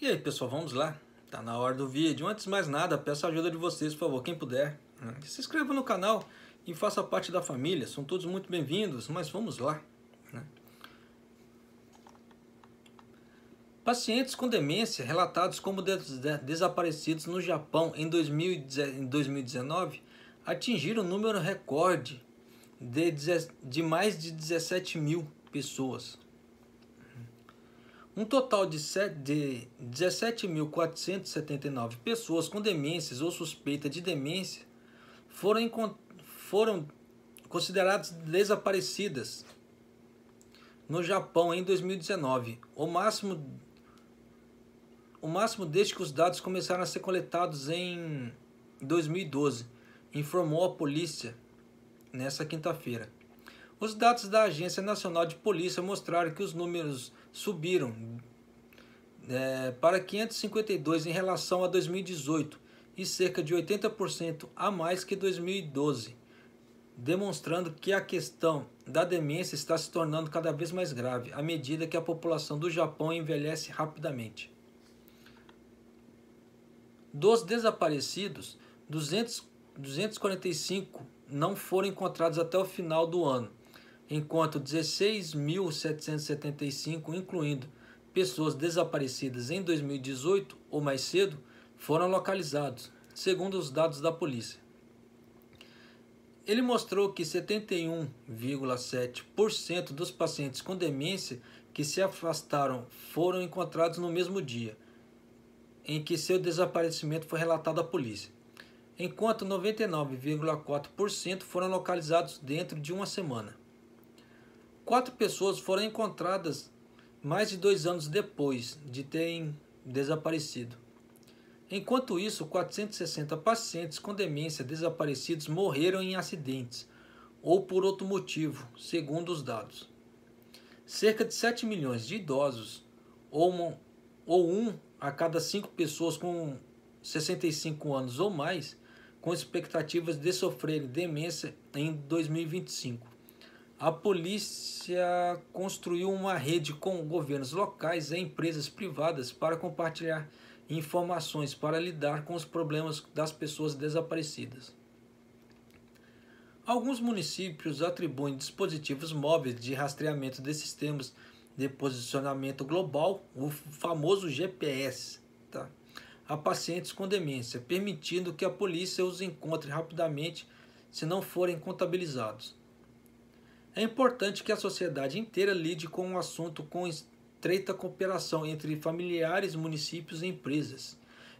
E aí pessoal, vamos lá? Tá na hora do vídeo. Antes de mais nada, peço a ajuda de vocês, por favor, quem puder. Né? Se inscreva no canal e faça parte da família. São todos muito bem-vindos, mas vamos lá. Né? Pacientes com demência relatados como desaparecidos no Japão em 2019 atingiram um número recorde de, de mais de 17 mil pessoas. Um total de, 17.479 pessoas com demências ou suspeita de demência foram, foram consideradas desaparecidas no Japão em 2019, o máximo, o máximo desde que os dados começaram a ser coletados em 2012, informou a polícia nessa quinta-feira. Os dados da Agência Nacional de Polícia mostraram que os números subiram é, para 552 em relação a 2018 e cerca de 80% a mais que 2012, demonstrando que a questão da demência está se tornando cada vez mais grave à medida que a população do Japão envelhece rapidamente. Dos desaparecidos, 200, 245 não foram encontrados até o final do ano enquanto 16.775, incluindo pessoas desaparecidas em 2018 ou mais cedo, foram localizados, segundo os dados da polícia. Ele mostrou que 71,7% dos pacientes com demência que se afastaram foram encontrados no mesmo dia em que seu desaparecimento foi relatado à polícia, enquanto 99,4% foram localizados dentro de uma semana. Quatro pessoas foram encontradas mais de dois anos depois de terem desaparecido. Enquanto isso, 460 pacientes com demência desaparecidos morreram em acidentes ou por outro motivo, segundo os dados. Cerca de 7 milhões de idosos, ou, ou um a cada cinco pessoas com 65 anos ou mais, com expectativas de sofrerem demência em 2025 a polícia construiu uma rede com governos locais e empresas privadas para compartilhar informações para lidar com os problemas das pessoas desaparecidas. Alguns municípios atribuem dispositivos móveis de rastreamento de sistemas de posicionamento global, o famoso GPS, tá? a pacientes com demência, permitindo que a polícia os encontre rapidamente se não forem contabilizados. É importante que a sociedade inteira lide com o um assunto com estreita cooperação entre familiares, municípios e empresas,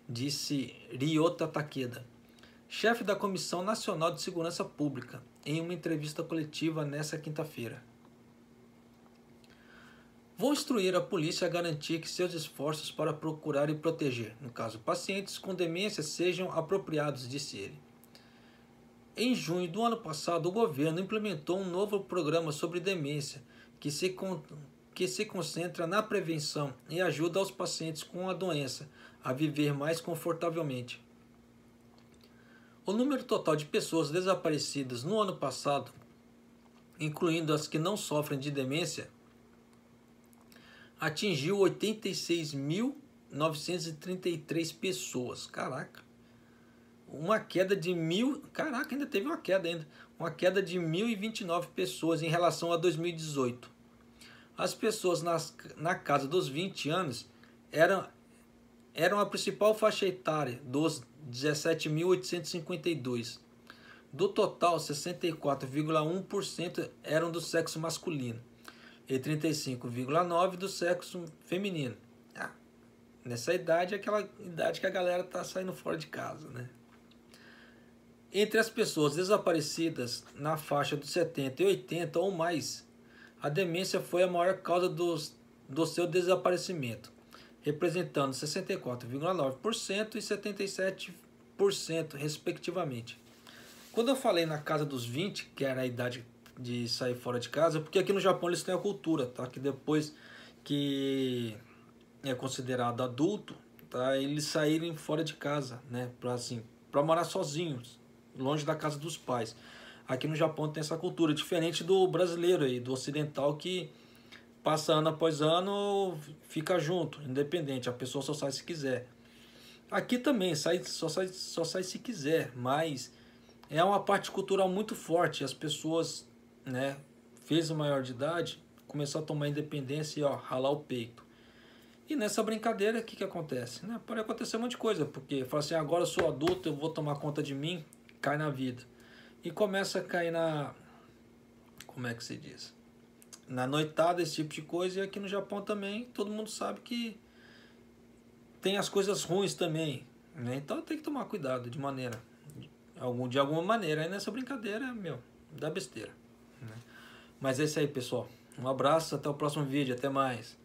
disse Ryota Takeda, chefe da Comissão Nacional de Segurança Pública, em uma entrevista coletiva nesta quinta-feira. Vou instruir a polícia a garantir que seus esforços para procurar e proteger, no caso pacientes com demência, sejam apropriados, disse ele. Em junho do ano passado, o governo implementou um novo programa sobre demência, que se, con... que se concentra na prevenção e ajuda aos pacientes com a doença a viver mais confortavelmente. O número total de pessoas desaparecidas no ano passado, incluindo as que não sofrem de demência, atingiu 86.933 pessoas. Caraca! uma queda de mil. Caraca, ainda teve uma queda ainda. Uma queda de 1.029 pessoas em relação a 2018. As pessoas nas, na casa dos 20 anos eram, eram a principal faixa etária dos 17.852. Do total, 64,1% eram do sexo masculino e 35,9% do sexo feminino. Ah, nessa idade é aquela idade que a galera está saindo fora de casa, né? Entre as pessoas desaparecidas na faixa dos 70 e 80 ou mais, a demência foi a maior causa dos, do seu desaparecimento, representando 64,9% e 77%, respectivamente. Quando eu falei na casa dos 20, que era a idade de sair fora de casa, porque aqui no Japão eles têm a cultura, tá? Que depois que é considerado adulto, tá? Eles saírem fora de casa, né? para assim, para morar sozinhos longe da casa dos pais. Aqui no Japão tem essa cultura, diferente do brasileiro e do ocidental que passa ano após ano, fica junto, independente, a pessoa só sai se quiser. Aqui também, sai, só, sai, só sai se quiser, mas é uma parte cultural muito forte. As pessoas, né, fez o maior de idade, começou a tomar independência e ó, ralar o peito. E nessa brincadeira, o que, que acontece? Né? Pode acontecer um monte de coisa, porque fala assim, agora eu sou adulto, eu vou tomar conta de mim, cai na vida. E começa a cair na. Como é que se diz? Na noitada, esse tipo de coisa. E aqui no Japão também, todo mundo sabe que tem as coisas ruins também. Né? Então tem que tomar cuidado de maneira. Algum, de alguma maneira. Aí nessa brincadeira, meu, dá besteira. Né? Mas é isso aí, pessoal. Um abraço, até o próximo vídeo. Até mais.